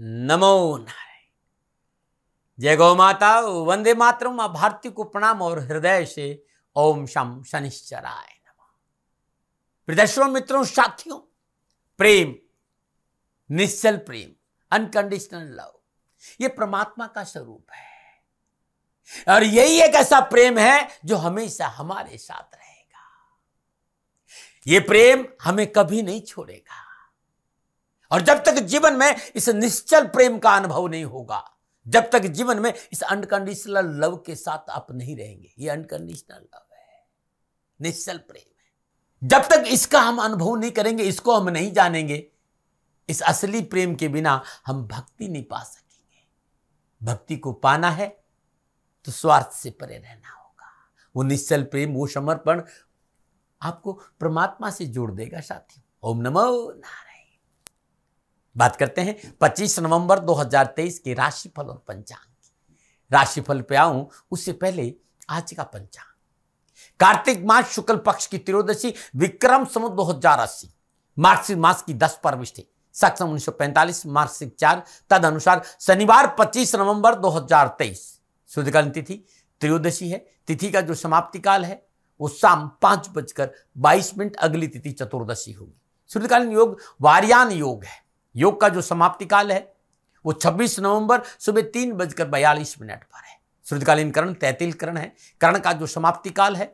नमो नारायण जय गौ माता वंदे मातरम माँ भारती को प्रणाम और हृदय से ओम शम शनिश्चराय नम प्रदर्शनों मित्रों साथियों प्रेम निश्चल प्रेम अनकंडीशनल लव ये परमात्मा का स्वरूप है और यही एक ऐसा प्रेम है जो हमेशा हमारे साथ रहेगा ये प्रेम हमें कभी नहीं छोड़ेगा और जब तक जीवन में इस निश्चल प्रेम का अनुभव नहीं होगा जब तक जीवन में इस अनकंडीशनल लव के साथ आप नहीं रहेंगे ये अनकंडीशनल लव है निश्चल प्रेम है जब तक इसका हम अनुभव नहीं करेंगे इसको हम नहीं जानेंगे इस असली प्रेम के बिना हम भक्ति नहीं पा सकेंगे भक्ति को पाना है तो स्वार्थ से परे रहना होगा वो निश्चल प्रेम वो समर्पण आपको परमात्मा से जोड़ देगा साथी ओम नमो नारायण बात करते हैं 25 नवंबर 2023 के राशिफल और पंचांग की राशिफल पे आऊं उससे पहले आज का पंचांग कार्तिक मास शुक्ल पक्ष की त्रयोदशी विक्रम समुद्र दो हजार अस्सी मार्सिक मास की दस प्रविष्टि सक्षम उन्नीस सौ पैंतालीस मार्सिक चार तद अनुसार शनिवार 25 नवंबर 2023 शुद्धकाल तिथि त्रयोदशी है तिथि का जो समाप्ति काल है वो शाम पांच बजकर बाईस मिनट अगली तिथि चतुर्दशी होगी सूर्यकालीन योग वारियान योग है योग का जो समाप्ति काल है वो 26 नवंबर सुबह तीन बजकर बयालीस मिनट पर है श्रुतकालीन करण तैतील करण है करण का जो समाप्ति काल है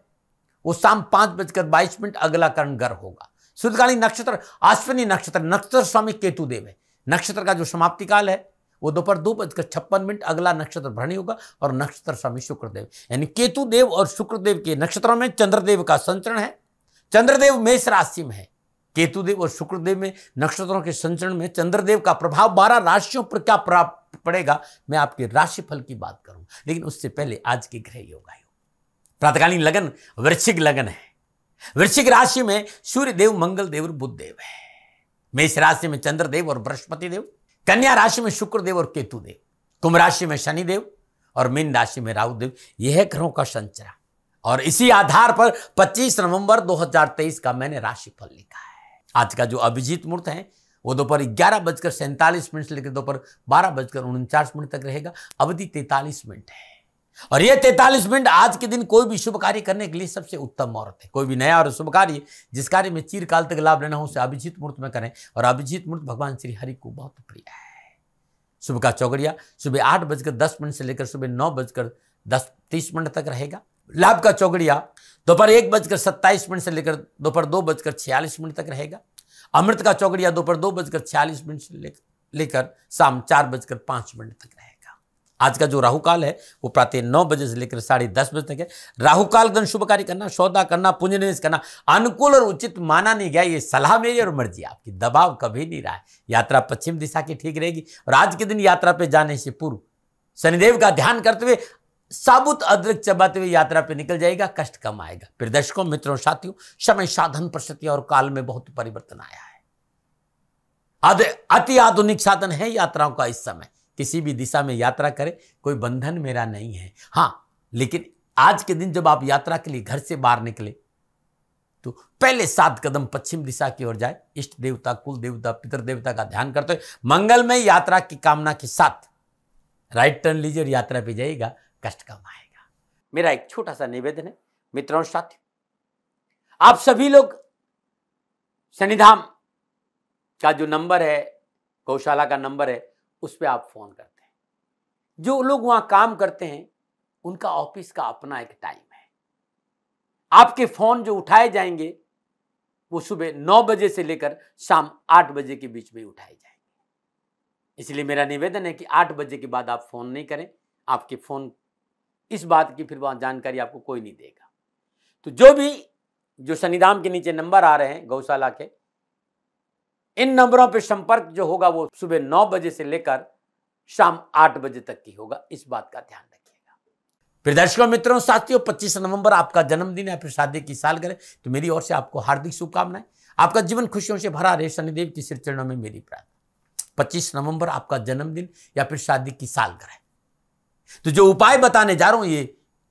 वो शाम पांच बजकर बाईस मिनट अगला करण गर होगा सूर्यकालीन नक्षत्र आश्विनी नक्षत्र नक्षत्र स्वामी केतुदेव है नक्षत्र का जो समाप्ति काल है वो दोपहर दो बजकर छप्पन मिनट अगला नक्षत्र भरणी होगा और नक्षत्र स्वामी शुक्रदेव यानी केतुदेव और शुक्रदेव के नक्षत्रों में चंद्रदेव का संचरण है चंद्रदेव मेष राशि में है केतुदेव और शुक्रदेव में नक्षत्रों के संचरण में चंद्रदेव का प्रभाव बारह राशियों पर क्या प्राप्त पड़ेगा मैं आपके राशिफल की बात करूं लेकिन उससे पहले आज के ग्रह योग आयु प्रातकालीन लगन वृश्चिक लगन है वृश्चिक राशि में सूर्य देव मंगल देव और बुद्ध देव है मेष राशि में चंद्रदेव और बृहस्पति देव कन्या राशि में शुक्रदेव और केतुदेव कुंभ राशि में शनिदेव और मीन राशि में राहुदेव यह ग्रहों का संचरण और इसी आधार पर 25 नवंबर 2023 का मैंने राशिफल लिखा है आज का जो अभिजीत मुहूर्त है वो दोपहर ग्यारह बजकर सैंतालीस मिनट से लेकर दोपहर बारह बजकर उनचास मिनट तक रहेगा अवधि तैतालीस मिनट है और ये तैतालीस मिनट आज के दिन कोई भी शुभ कार्य करने के लिए सबसे उत्तम मुहूर्त है कोई भी नया और शुभ कार्य जिस कार्य में चीरकाल तक लाभ लेना हो उसे अभिजीत मुहूर्त में करें और अभिजीत मुहूर्त भगवान श्री हरि को बहुत प्रिय है सुबह का चौगड़िया सुबह आठ बजकर दस मिनट से लेकर सुबह नौ बजकर दस तीस मिनट तक रहेगा लाभ का चौकड़िया दोपहर एक बजकर सत्ताईस मिनट से लेकर दोपहर दो बजकर छियालीस मिनट तक रहेगा अमृत का चौकड़िया दोपहर दो बजकर छियालीस मिनट से लेकर शाम चार बजकर पांच मिनट तक रहेगा आज का जो राहु काल है वो प्रातः नौ बजे से लेकर साढ़े दस बजे तक है राहु काल गण शुभ कार्य करना सौदा करना पुण्य निवेश करना अनुकूल और उचित माना नहीं गया ये सलाह मेरी और मर्जी आपकी दबाव कभी नहीं रहा है यात्रा पश्चिम दिशा की ठीक रहेगी और आज के दिन यात्रा पे जाने से पूर्व शनिदेव का ध्यान करते हुए साबुत अदरक चबाते हुए यात्रा पे निकल जाएगा कष्ट कम आएगा फिर दर्शकों मित्रों साथियों समय साधन प्रस्तुति और काल में बहुत परिवर्तन आया है अति आधुनिक साधन है यात्राओं का इस समय किसी भी दिशा में यात्रा करें कोई बंधन मेरा नहीं है हाँ लेकिन आज के दिन जब आप यात्रा के लिए घर से बाहर निकले तो पहले सात कदम पश्चिम दिशा की ओर जाए इष्ट देवता कुल देवता पितर देवता का ध्यान करते हुए मंगलमय यात्रा की कामना के साथ राइट टर्न लीजिए और यात्रा पे जाइएगा कष्ट कम आएगा मेरा एक छोटा सा निवेदन है मित्रों साथियों आप सभी लोग शनिधाम का जो नंबर है गौशाला का नंबर है उस पर आप फोन करते हैं जो लोग वहां काम करते हैं उनका ऑफिस का अपना एक टाइम है आपके फोन जो उठाए जाएंगे वो सुबह नौ बजे से लेकर शाम आठ बजे के बीच में उठाए जाएंगे इसलिए मेरा निवेदन है कि आठ बजे के बाद आप फोन नहीं करें आपके फोन इस बात की फिर वहाँ जानकारी आपको कोई नहीं देगा तो जो भी जो शनिधाम के नीचे नंबर आ रहे हैं गौशाला के इन नंबरों पर संपर्क जो होगा वो सुबह नौ बजे से लेकर शाम आठ बजे तक की होगा इस बात का ध्यान रखिएगा फिर दर्शकों मित्रों साथियों पच्चीस नवंबर आपका जन्मदिन है फिर शादी की साल करें तो मेरी ओर से आपको हार्दिक शुभकामनाएं आपका जीवन खुशियों से भरा रहे शनिदेव की सिर चरणों में मेरी प्रार्थना पच्चीस नवंबर आपका जन्मदिन या फिर शादी की साल ग्रह तो जो उपाय बताने जा रहा हूं ये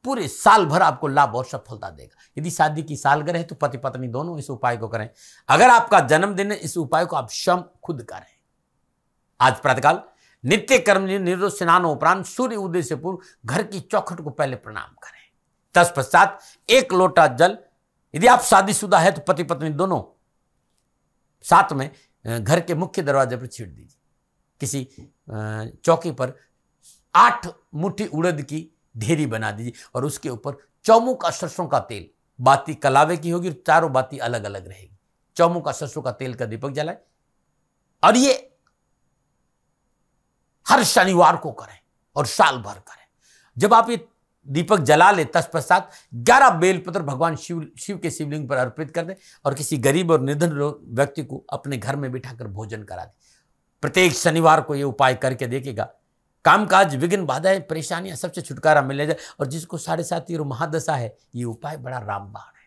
पूरे साल भर आपको लाभ और सफलता देगा यदि शादी की सालगर है तो पति पत्नी दोनों इस उपाय को करें अगर आपका जन्मदिन है इस उपाय को आप स्वयं खुद करें आज प्रातकाल नित्य कर्म निर्दोष स्नान उपरांत सूर्य उदय से पूर्व घर की चौखट को पहले प्रणाम करें तत्पश्चात एक लोटा जल यदि आप शादीशुदा है तो पति पत्नी दोनों साथ में घर के मुख्य दरवाजे पर छीट दीजिए किसी चौकी पर आठ मुट्ठी उड़द की ढेरी बना दीजिए और उसके ऊपर चौमुख सरसों का तेल बाती कलावे की होगी और चारों बाती अलग अलग रहेगी चौमुख सरसों का तेल का दीपक जलाए और ये हर शनिवार को करें और साल भर करें जब आप ये दीपक जला ले तत्पश्चात ग्यारह बेलपत्र भगवान शिव शिव के शिवलिंग पर अर्पित कर दें और किसी गरीब और निधन व्यक्ति को अपने घर में बिठाकर भोजन करा दें प्रत्येक शनिवार को ये उपाय करके देखेगा कामकाज विघ्न बाधाएं परेशानियां सबसे छुटकारा मिलने जाए और जिसको साढ़े सात और महादशा है ये उपाय बड़ा रामबाण है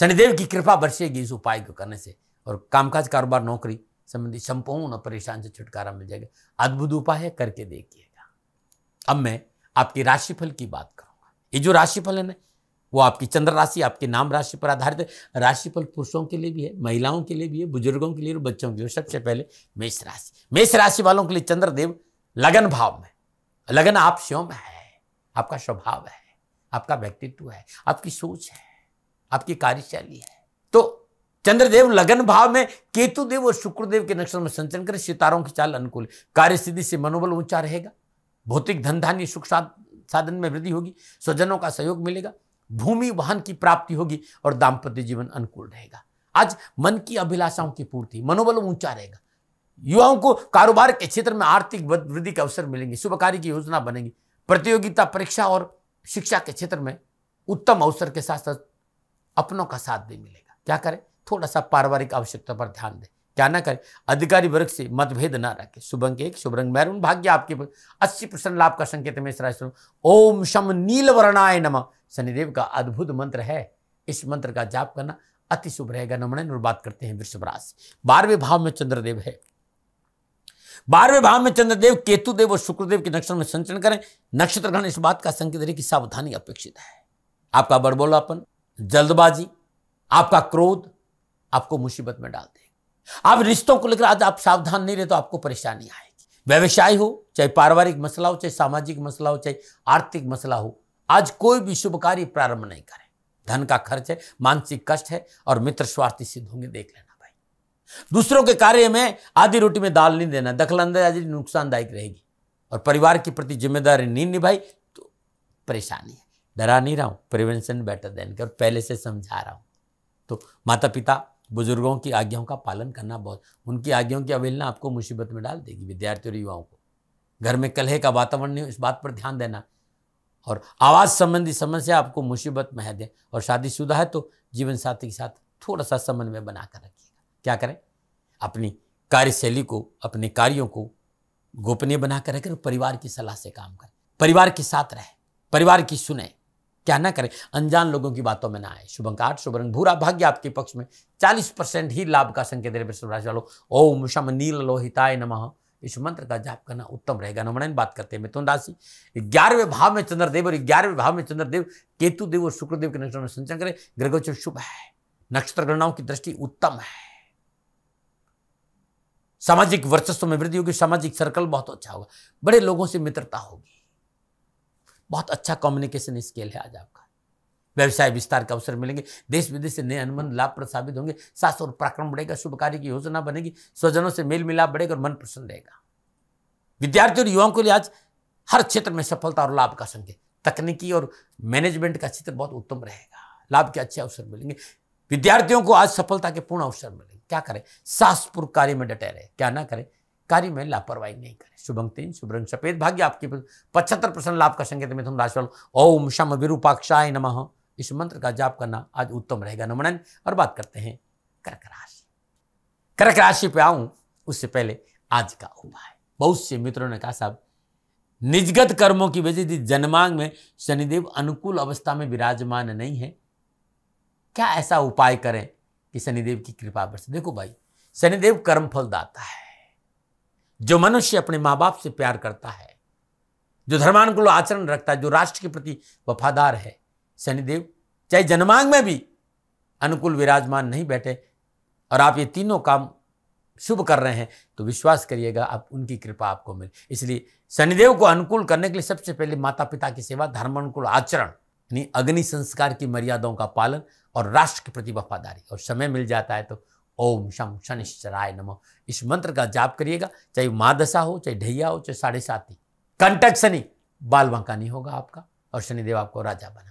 शनिदेव की कृपा बरसेगी इस उपाय को करने से और कामकाज कारोबार नौकरी संबंधी संपूर्ण परेशान से छुटकारा मिल जाएगा अद्भुत उपाय है करके देखिएगा अब मैं आपकी राशिफल की बात करूंगा ये जो राशिफल है ना वो आपकी चंद्र राशि आपके नाम राशि पर आधारित है राशिफल पुरुषों के लिए भी है महिलाओं के लिए भी है बुजुर्गों के लिए और बच्चों के लिए सबसे पहले मेष राशि मेष राशि वालों के लिए चंद्रदेव लगन भाव में लगन आप स्वयं है आपका स्वभाव है आपका व्यक्तित्व है आपकी सोच है आपकी कार्यशैली है तो चंद्रदेव लगन भाव में केतुदेव और शुक्रदेव के नक्षत्र में संचरण करें सितारों की चाल अनुकूल कार्य सिद्धि से मनोबल ऊंचा रहेगा भौतिक धन धान्य सुख साधन में वृद्धि होगी स्वजनों का सहयोग मिलेगा भूमि वाहन की प्राप्ति होगी और दाम्पत्य जीवन अनुकूल रहेगा आज मन की अभिलाषाओं की पूर्ति मनोबल ऊंचा रहेगा युवाओं को कारोबार के क्षेत्र में आर्थिक वृद्धि के अवसर मिलेंगे कार्य की योजना बनेगी प्रतियोगिता परीक्षा और शिक्षा के क्षेत्र में उत्तम अवसर के साथ साथ अपनों का साथ भी मिलेगा क्या करें थोड़ा सा पारिवारिक आवश्यकता पर ध्यान दें क्या ना करें अधिकारी वर्ग से मतभेद ना रखें शुभ अंक एक शुभ रंग मैरून भाग्य आपके अस्सी परसेंट लाभ का संकेत में ओम शम नील वर्णाय नमः शनिदेव का अद्भुत मंत्र है इस मंत्र का जाप करना अति शुभ रहेगा नमन और बात करते हैं वृषभ राशि बारहवें भाव में चंद्रदेव है बारहवें भाव में चंद्रदेव केतुदेव और शुक्रदेव के नक्षत्र में संचरण करें नक्षत्र ग्रहण इस बात का संकेत है कि सावधानी अपेक्षित है आपका बड़बोलापन जल्दबाजी आपका क्रोध आपको मुसीबत में डाल देगा आप रिश्तों को लेकर आज आप सावधान नहीं रहे तो आपको परेशानी आएगी व्यवसाय हो चाहे पारिवारिक मसला हो चाहे सामाजिक मसला हो चाहे आर्थिक मसला हो आज कोई भी शुभ कार्य प्रारंभ नहीं करें धन का खर्च है मानसिक कष्ट है और मित्र स्वार्थी सिद्ध होंगे देख लेना भाई दूसरों के कार्य में आधी रोटी में दाल नहीं देना दखल अंदाजी नुकसानदायक रहेगी और परिवार के प्रति जिम्मेदारी नहीं निभाई तो परेशानी है डरा नहीं रहा हूँ प्रिवेंशन बेटर देन कर पहले से समझा रहा हूँ तो माता पिता बुजुर्गों की आज्ञाओं का पालन करना बहुत उनकी आज्ञाओं की अवहेलना आपको मुसीबत में डाल देगी विद्यार्थी और युवाओं को घर में कलह का वातावरण नहीं इस बात पर ध्यान देना और आवाज़ संबंधी समस्या आपको मुसीबत में है दें और शादीशुदा है तो जीवन साथी के साथ थोड़ा सा समन्वय बना कर रखिएगा क्या करें अपनी कार्यशैली को अपने कार्यों को गोपनीय बना कर रखें परिवार की सलाह से काम करें परिवार के साथ रहें परिवार की सुने क्या ना करें अनजान लोगों की बातों में ना आए शुभ शुभंकार शुभ रंग भूरा भाग्य आपके पक्ष में चालीस परसेंट ही लाभ का संकेत दे ओम शम नील लोहिताय नमः इस मंत्र का जाप करना उत्तम रहेगा नमन बात करते हैं मिथुन राशि ग्यारहवें भाव में चंद्रदेव और ग्यारहवें भाव में चंद्रदेव केतु देव और शुक्रदेव के नक्षत्र में संचरण करें ग्रहोचर शुभ है नक्षत्र गणनाओं की दृष्टि उत्तम है सामाजिक वर्चस्व में वृद्धि होगी सामाजिक सर्कल बहुत अच्छा होगा बड़े लोगों से मित्रता होगी बहुत अच्छा कम्युनिकेशन स्किल है आज आपका व्यवसाय विस्तार के अवसर मिलेंगे देश विदेश से नए अनुबंध लाभ साबित होंगे सास और पराक्रम बढ़ेगा शुभ कार्य की योजना बनेगी स्वजनों से मेल मिलाप बढ़ेगा और मन प्रसन्न रहेगा विद्यार्थी और युवाओं के लिए आज हर क्षेत्र में सफलता और लाभ का संकेत तकनीकी और मैनेजमेंट का क्षेत्र बहुत उत्तम रहेगा लाभ के अच्छे अवसर मिलेंगे विद्यार्थियों को आज सफलता के पूर्ण अवसर मिलेंगे क्या करें सासपुर कार्य में डटे रहे क्या ना करें कार्य में लापरवाही नहीं करें शुभ तीन शुभ रंग सफेद भाग्य आपके पचहत्तर परसेंट लाभ का संकेत में तुम राशि ओम शम विरूपाक्षाय नमः इस मंत्र का जाप करना आज उत्तम रहेगा नमनन और बात करते हैं कर्क राशि कर्क राशि पे आऊं उससे पहले आज का उपाय बहुत से मित्रों ने कहा साहब निजगत कर्मों की वजह से जन्मांग में शनिदेव अनुकूल अवस्था में विराजमान नहीं है क्या ऐसा उपाय करें कि शनिदेव की कृपा बरसे देखो भाई शनिदेव कर्म फल दाता है जो मनुष्य अपने माँ बाप से प्यार करता है जो धर्मानुकूल आचरण रखता है जो राष्ट्र के प्रति वफादार है शनिदेव चाहे जन्मांग में भी अनुकूल विराजमान नहीं बैठे और आप ये तीनों काम शुभ कर रहे हैं तो विश्वास करिएगा आप उनकी कृपा आपको मिले इसलिए शनिदेव को अनुकूल करने के लिए सबसे पहले माता पिता की सेवा धर्मानुकूल आचरण यानी अग्नि संस्कार की मर्यादाओं का पालन और राष्ट्र के प्रति वफादारी और समय मिल जाता है तो ओम शम शनिश्चराय नम इस मंत्र का जाप करिएगा चाहे माँ दशा हो चाहे ढैया हो चाहे साढ़े साथी कंटक शनि बाल वांका नहीं होगा आपका और शनिदेव आपको राजा बना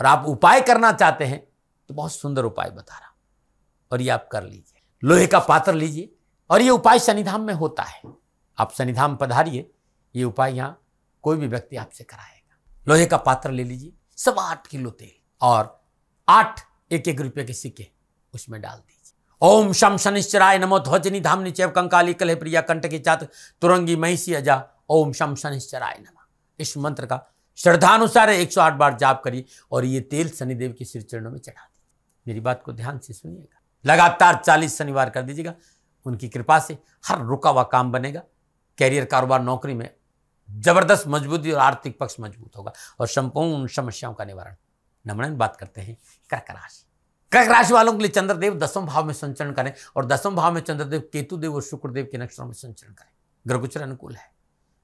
और आप उपाय करना चाहते हैं तो बहुत सुंदर उपाय बता रहा और ये आप कर लीजिए लोहे का पात्र लीजिए और ये उपाय शनिधाम में होता है आप शनिधाम पधारिए ये उपाय यहाँ कोई भी व्यक्ति आपसे कराएगा लोहे का पात्र ले लीजिए सब आठ किलो तेल और आठ एक एक रुपये के सिक्के उसमें डाल दीजिए ओम शम शनिश्चराय नमो ध्वजनी धाम निचे कंकाली कलह प्रिया की चात तुरंगी महिषी अजा ओम शम शनिश्चराय नमः इस मंत्र का श्रद्धानुसार एक आठ बार जाप करिए और ये तेल शनिदेव के श्री चरणों में चढ़ा दी मेरी बात को ध्यान से सुनिएगा लगातार चालीस शनिवार कर दीजिएगा उनकी कृपा से हर रुका हुआ काम बनेगा कैरियर कारोबार नौकरी में जबरदस्त मजबूती और आर्थिक पक्ष मजबूत होगा और संपूर्ण समस्याओं का निवारण नमन बात करते हैं कर्क राशि कर्क राशि वालों के लिए चंद्रदेव दसम भाव में संचरण करें और दसम भाव में चंद्रदेव केतुदेव और शुक्रदेव के नक्षत्रों में संचरण करें ग्रह अनुकूल है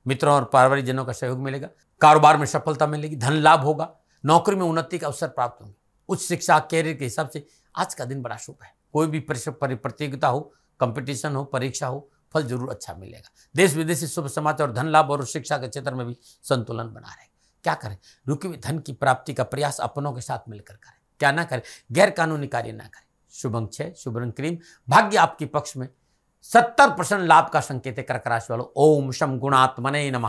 मित्रों और जनों का सहयोग मिलेगा कारोबार में सफलता मिलेगी धन लाभ होगा नौकरी में उन्नति के अवसर प्राप्त होंगे उच्च शिक्षा कैरियर के हिसाब से आज का दिन बड़ा शुभ है कोई भी प्रतियोगिता हो कंपटीशन हो परीक्षा हो फल जरूर अच्छा मिलेगा देश विदेश से शुभ समाचार और धन लाभ और शिक्षा के क्षेत्र में भी संतुलन बना रहे क्या करें रुके हुए धन की प्राप्ति का प्रयास अपनों के साथ मिलकर करें क्या ना करें गैर कानूनी कार्य ना करें शुभ अंक शुभ रंग क्रीम भाग्य आपके पक्ष में सत्तर परसेंट लाभ का संकेत है कर्क राशि वालों ओम शम गुणात्मने नम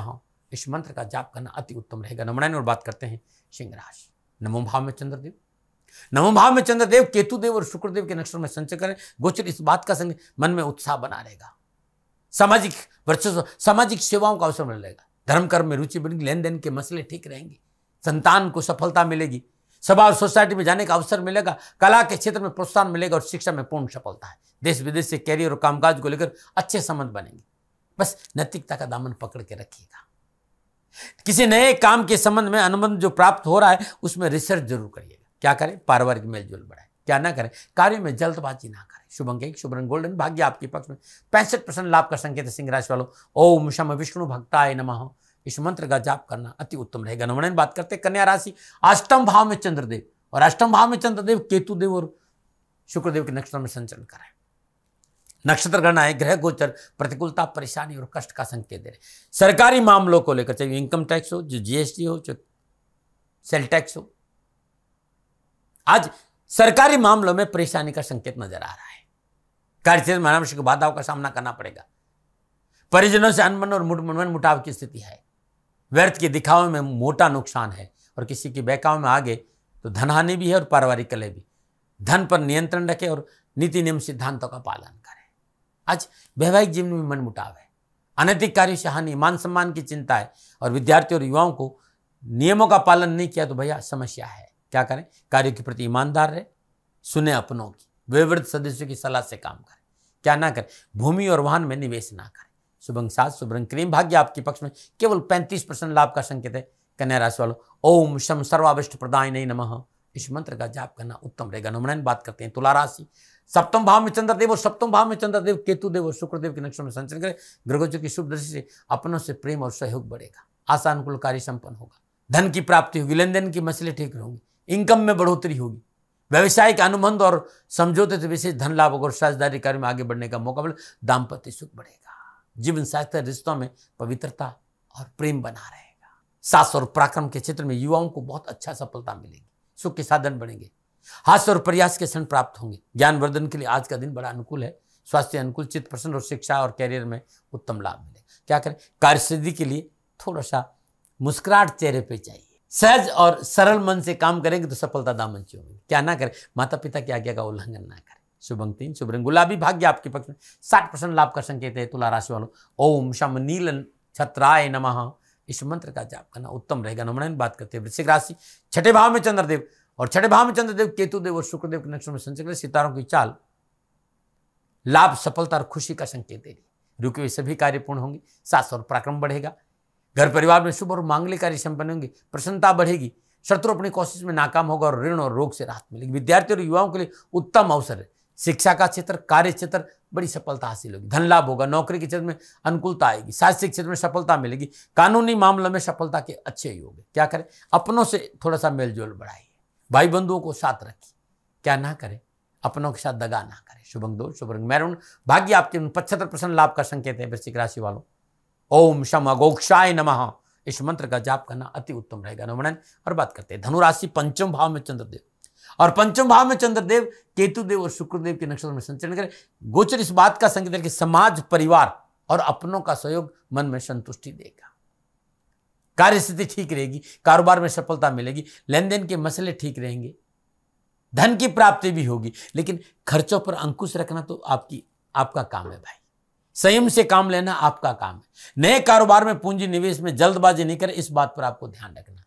इस मंत्र का जाप करना अति उत्तम रहेगा नमणायन और बात करते हैं सिंह राशि नमो भाव में चंद्रदेव नवम भाव में चंद्रदेव केतुदेव और शुक्रदेव के नक्षत्र में संचय करें गोचर इस बात का संग मन में उत्साह बना रहेगा सामाजिक वर्चस्व सामाजिक सेवाओं का अवसर मिलेगा धर्म कर्म में रुचि बनेगी लेन देन के मसले ठीक रहेंगे संतान को सफलता मिलेगी सभा और सोसाइटी में जाने का अवसर मिलेगा कला के क्षेत्र में प्रोत्साहन मिलेगा और शिक्षा में पूर्ण सफलता है देश विदेश से कैरियर और कामकाज को लेकर अच्छे संबंध बनेंगे बस नैतिकता का दामन पकड़ के रखिएगा किसी नए काम के संबंध में अनुबंध जो प्राप्त हो रहा है उसमें रिसर्च जरूर करिएगा क्या करें पारिवारिक मेलजोल बढ़ाए क्या ना करें कार्य में जल्दबाजी ना करें शुभ अंक शुभ रंग गोल्डन भाग्य आपके पक्ष में पैंसठ परसेंट लाभ का संकेत सिंह राशि वालों ओम शम विष्णु भक्ताय नमः इस मंत्र का जाप करना अति उत्तम रहेगा नमन बात करते कन्या राशि अष्टम भाव में चंद्रदेव और अष्टम भाव में चंद्रदेव केतुदेव और शुक्रदेव के नक्षत्र में संचरण करें नक्षत्र गणना है ग्रह गोचर प्रतिकूलता परेशानी और कष्ट का संकेत दे रहे सरकारी मामलों को लेकर चाहे इनकम टैक्स हो जो जीएसटी हो जो सेल टैक्स हो आज सरकारी मामलों में परेशानी का संकेत नजर आ रहा है कार्य क्षेत्र में अनावश्यक बाधाओं का सामना करना पड़ेगा परिजनों से अनमन और मुठमन मुटाव की स्थिति है व्यर्थ के दिखावे में मोटा नुकसान है और किसी की बहकाव में आगे तो धनहानि भी है और पारिवारिक कले भी धन पर नियंत्रण रखें और नीति नियम सिद्धांतों का पालन करें आज वैवाहिक जीवन में मन मुटाव है अनैतिक कार्यों से हानि मान सम्मान की चिंता है और विद्यार्थियों और युवाओं को नियमों का पालन नहीं किया तो भैया समस्या है क्या करें कार्यों के प्रति ईमानदार रहे सुने अपनों की विवृत सदस्यों की सलाह से काम करें क्या ना करें भूमि और वाहन में निवेश ना करें शुभंग सात शुभ्रंग क्रीम भाग्य आपके पक्ष में केवल पैंतीस परसेंट लाभ का संकेत है कन्या राशि वालों ओम शम सर्वाविष्ट प्रदाय नहीं नमः इस मंत्र का जाप करना उत्तम रहेगा नमन बात करते हैं तुला राशि सप्तम भाव में चंद्रदेव और सप्तम भाव में चंद्रदेव केतुदेव और शुक्रदेव के नक्षत्र में संचरण करें ग्रहोचर की शुभ दृष्टि से अपनों से प्रेम और सहयोग बढ़ेगा आसान कुल कार्य संपन्न होगा धन की प्राप्ति होगी लेन देन की मसले ठीक होंगी इनकम में बढ़ोतरी होगी व्यवसायिक अनुबंध और समझौते से विशेष धन लाभ और साझेदारी कार्य में आगे बढ़ने का मौका मिले दाम्पत्य सुख बढ़ेगा जीवन साहित्य रिश्तों में पवित्रता और प्रेम बना रहेगा सास और पराक्रम के क्षेत्र में युवाओं को बहुत अच्छा सफलता मिलेगी सुख के साधन बढ़ेंगे हास्य और प्रयास के क्षण प्राप्त होंगे ज्ञानवर्धन के लिए आज का दिन बड़ा अनुकूल है स्वास्थ्य अनुकूल चित्त प्रसन्न और शिक्षा और कैरियर में उत्तम लाभ मिले क्या करें कार्यसिद्धि के लिए थोड़ा सा मुस्कुराहट चेहरे पे चाहिए सहज और सरल मन से काम करेंगे तो सफलता दामन होगी क्या ना करें माता पिता की आज्ञा का उल्लंघन ना करें शुभंग तीन शुभ रंग गुलाबी भाग्य आपके पक्ष में साठ परसेंट लाभ का संकेत है तुला राशि वालों ओम शम नील छत्राय नम इस मंत्र का जाप करना उत्तम रहेगा नमन बात करते हैं वृश्चिक राशि छठे भाव में चंद्रदेव और छठे भाव में चंद्रदेव केतुदेव और शुक्रदेव के नक्षत्र में संचरित सितारों की चाल लाभ सफलता और खुशी का संकेत देगी रुके हुए सभी कार्य पूर्ण होंगे सास और पराक्रम बढ़ेगा घर परिवार में शुभ और मांगलिक कार्य संपन्न होंगे प्रसन्नता बढ़ेगी शत्रु अपनी कोशिश में नाकाम होगा और ऋण और रोग से राहत मिलेगी विद्यार्थी और युवाओं के लिए उत्तम अवसर है शिक्षा का क्षेत्र कार्य क्षेत्र बड़ी सफलता हासिल होगी धन लाभ होगा नौकरी के क्षेत्र में अनुकूलता आएगी शासकीय क्षेत्र में सफलता मिलेगी कानूनी मामलों में सफलता के अच्छे ही होंगे क्या करें अपनों से थोड़ा सा मेलजोल बढ़ाइए भाई बंधुओं को साथ रखिए क्या ना करें अपनों के साथ दगा ना करें शुभंग दो शुभ रंग भाग्य आपके पचहत्तर परसेंट लाभ का संकेत है वृश्चिक राशि वालों ओम शम अगोक्षाय नम इस मंत्र का जाप करना अति उत्तम रहेगा नमन और बात करते हैं धनुराशि पंचम भाव में चंद्रदेव और पंचम भाव में चंद्रदेव केतुदेव और शुक्रदेव के नक्षत्र में संचरण करें गोचर इस बात का संकेत है कि समाज परिवार और अपनों का सहयोग मन में संतुष्टि देगा कार्य स्थिति ठीक रहेगी कारोबार में सफलता मिलेगी लेन देन के मसले ठीक रहेंगे धन की प्राप्ति भी होगी लेकिन खर्चों पर अंकुश रखना तो आपकी आपका काम है भाई संयम से काम लेना आपका काम है नए कारोबार में पूंजी निवेश में जल्दबाजी नहीं करें इस बात पर आपको ध्यान रखना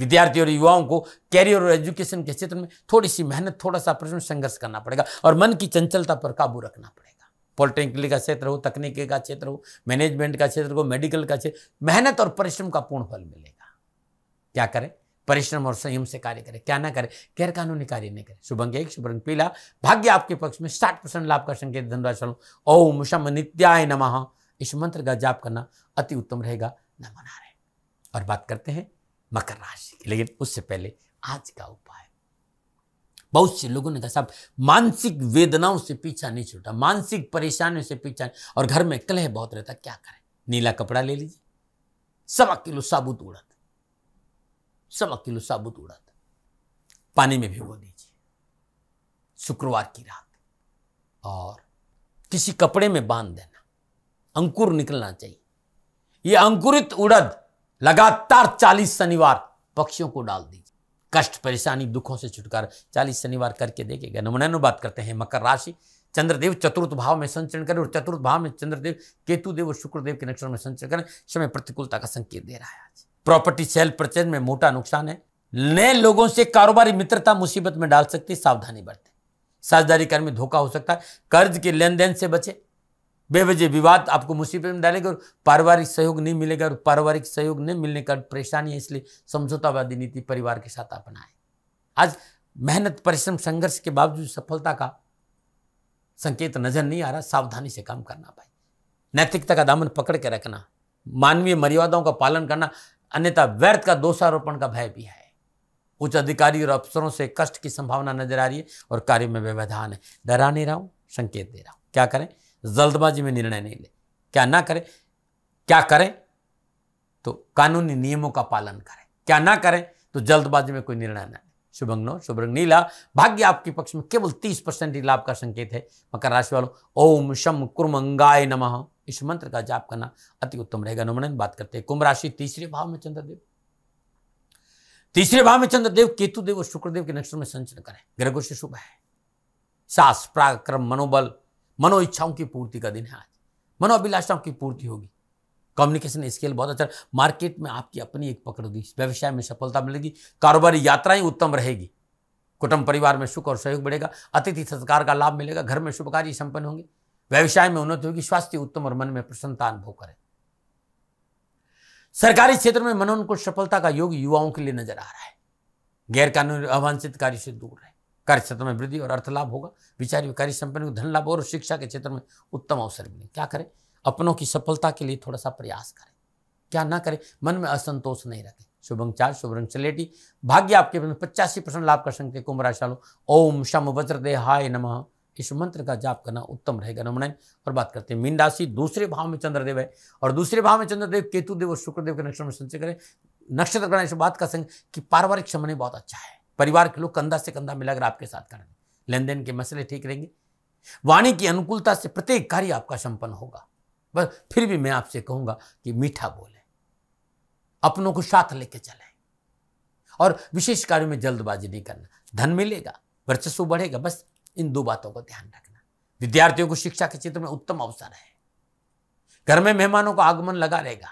विद्यार्थियों और युवाओं को कैरियर और एजुकेशन के क्षेत्र में थोड़ी सी मेहनत थोड़ा सा प्रश्न संघर्ष करना पड़ेगा और मन की चंचलता पर काबू रखना पड़ेगा पॉलिटेक्निक का क्षेत्र हो तकनीकी का क्षेत्र हो मैनेजमेंट का क्षेत्र हो मेडिकल का क्षेत्र मेहनत और परिश्रम का पूर्ण फल मिलेगा क्या करें परिश्रम और संयम से कार्य करें क्या ना करें गैर कानूनी कार्य नहीं करें शुभंग एक शुभ रंग पीला भाग्य आपके पक्ष में साठ परसेंट लाभ का संकेत धनराशि ओम शम नित्याय नमः इस मंत्र का जाप करना अति उत्तम रहेगा नमन और बात करते हैं मकर राशि की लेकिन उससे पहले आज का उपाय बहुत से लोगों ने कहा साहब मानसिक वेदनाओं से पीछा नहीं छूटा मानसिक परेशानियों से पीछा और घर में कलह बहुत रहता क्या करें नीला कपड़ा ले लीजिए सवा किलो साबुत उड़द सवा किलो साबुत उड़द पानी में भिगो दीजिए शुक्रवार की रात और किसी कपड़े में बांध देना अंकुर निकलना चाहिए यह अंकुरित उड़द लगातार चालीस शनिवार पक्षियों को डाल दीजिए कष्ट परेशानी दुखों से छुटकारा चालीस शनिवार करके देखेगा नमनैनो बात करते हैं मकर राशि चंद्रदेव चतुर्थ भाव में संचरण करें और चतुर्थ भाव में चंद्रदेव केतु देव और शुक्रदेव के नक्षत्र में संचरण करें समय प्रतिकूलता का संकेत दे रहा है आज प्रॉपर्टी सेल परचेज में मोटा नुकसान है नए लोगों से कारोबारी मित्रता मुसीबत में डाल सकती सावधानी बरतें साझेदारी कर में धोखा हो सकता है कर्ज के लेन देन से बचे बेवजह विवाद आपको मुसीबत में डालेगा और पारिवारिक सहयोग नहीं मिलेगा और पारिवारिक सहयोग नहीं मिलने का परेशानी है इसलिए समझौतावादी नीति परिवार के साथ अपनाएं आज मेहनत परिश्रम संघर्ष के बावजूद सफलता का संकेत नजर नहीं आ रहा सावधानी से काम करना भाई नैतिकता का दामन पकड़ के रखना मानवीय मर्यादाओं का पालन करना अन्यथा व्यर्थ का दोषारोपण का भय भी है उच्च अधिकारी और अफसरों से कष्ट की संभावना नजर आ रही है और कार्य में व्यवधान है डरा नहीं रहा हूं संकेत दे रहा हूं क्या करें जल्दबाजी में निर्णय नहीं ले क्या ना करें क्या करें तो कानूनी नियमों का पालन करें क्या ना करें तो जल्दबाजी में कोई निर्णय ना लें शुभंग नो नीला भाग्य आपके पक्ष में केवल तीस परसेंट ही लाभ का संकेत है मकर राशि वालों ओम शम कुरमंगाय नम इस मंत्र का जाप करना अति उत्तम रहेगा नमन बात करते हैं कुंभ राशि तीसरे भाव में चंद्रदेव तीसरे भाव में चंद्रदेव केतुदेव और शुक्रदेव के नक्षत्र में संचरण करें ग्रह गोष्ठ शुभ है सास पराक्रम मनोबल मनो इच्छाओं की पूर्ति का दिन है आज मनोअभिलाषाओं की पूर्ति होगी कम्युनिकेशन स्केल बहुत अच्छा मार्केट में आपकी अपनी एक पकड़ होगी व्यवसाय में सफलता मिलेगी कारोबारी यात्राएं उत्तम रहेगी कुटुंब परिवार में सुख और सहयोग बढ़ेगा अतिथि सत्कार का लाभ मिलेगा घर में शुभ कार्य संपन्न होंगे व्यवसाय में उन्नति होगी स्वास्थ्य उत्तम और मन में प्रसन्नता अनुभव करें सरकारी क्षेत्र में मनोन को सफलता का योग युवाओं के लिए नजर आ रहा है गैर कानूनी अवांछित कार्य से दूर रहे कार्य क्षेत्र में वृद्धि और अर्थ लाभ होगा विचार कार्य संपन्न धन लाभ और शिक्षा के क्षेत्र में उत्तम अवसर मिले क्या करें अपनों की सफलता के लिए थोड़ा सा प्रयास करें क्या ना करें मन में असंतोष नहीं रखें शुभ अंक चार शुभ रंग चलेटी भाग्य आपके पचासी परसेंट लाभ का संकेत कुंभ राशि वालों ओम शम वज्र दे हाय नम इस मंत्र का जाप करना उत्तम रहेगा नमन और बात करते हैं मीन राशि दूसरे भाव में चंद्रदेव है और दूसरे भाव में चंद्रदेव केतुदेव और शुक्रदेव के नक्षत्र में संचय करें नक्षत्र गणेश बात का संग कि पारिवारिक समय बहुत अच्छा है परिवार के लोग कंधा से कंधा मिलाकर आपके साथ खड़े लेन देन के मसले ठीक रहेंगे वाणी की अनुकूलता से प्रत्येक कार्य आपका संपन्न होगा बस फिर भी मैं आपसे कहूंगा कि मीठा बोले अपनों को साथ लेके चले और विशेष कार्यों में जल्दबाजी नहीं करना धन मिलेगा वर्चस्व बढ़ेगा बस इन दो बातों को ध्यान रखना विद्यार्थियों को शिक्षा के क्षेत्र में उत्तम अवसर है घर में मेहमानों का आगमन लगा रहेगा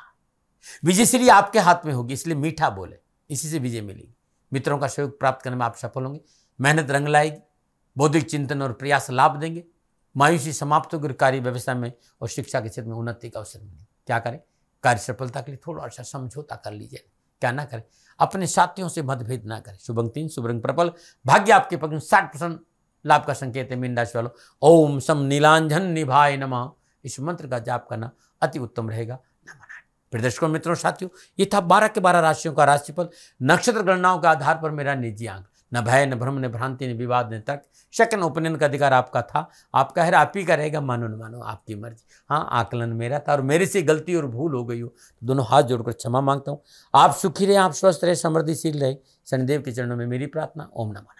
विजय श्री आपके हाथ में होगी इसलिए मीठा बोले इसी से विजय मिलेगी मित्रों का सहयोग प्राप्त करने में आप सफल होंगे मेहनत रंग लाएगी बौद्धिक चिंतन और प्रयास लाभ देंगे मायूसी समाप्त होकर कार्य व्यवस्था में और शिक्षा के क्षेत्र में उन्नति का अवसर मिले क्या करें कार्य सफलता के लिए थोड़ा सा समझौता कर लीजिए क्या ना करें अपने साथियों से मतभेद ना करें शुभंग तीन शुभ रंग प्रबल भाग्य आपके पक्ष में साठ परसेंट लाभ का संकेत है मीन राशि वालों ओम सम नीलांजन निभाए नमा इस मंत्र का जाप करना अति उत्तम रहेगा फिर दर्शकों मित्रों साथियों ये था बारह के बारह राशियों का राशिफल नक्षत्र गणनाओं के आधार पर मेरा निजी अंक न भय न भ्रम न भ्रांति न विवाद न तर्क शक ओपिनियन का अधिकार आपका था आपका है आप ही का रहेगा मानो न मानो आपकी मर्जी हाँ आकलन मेरा था और मेरे से गलती और भूल हो गई हो तो दोनों हाथ जोड़कर क्षमा मांगता हूँ आप सुखी रहे आप स्वस्थ रहे समृद्धिशील रहे शनिदेव के चरणों में मेरी प्रार्थना ओम नमाना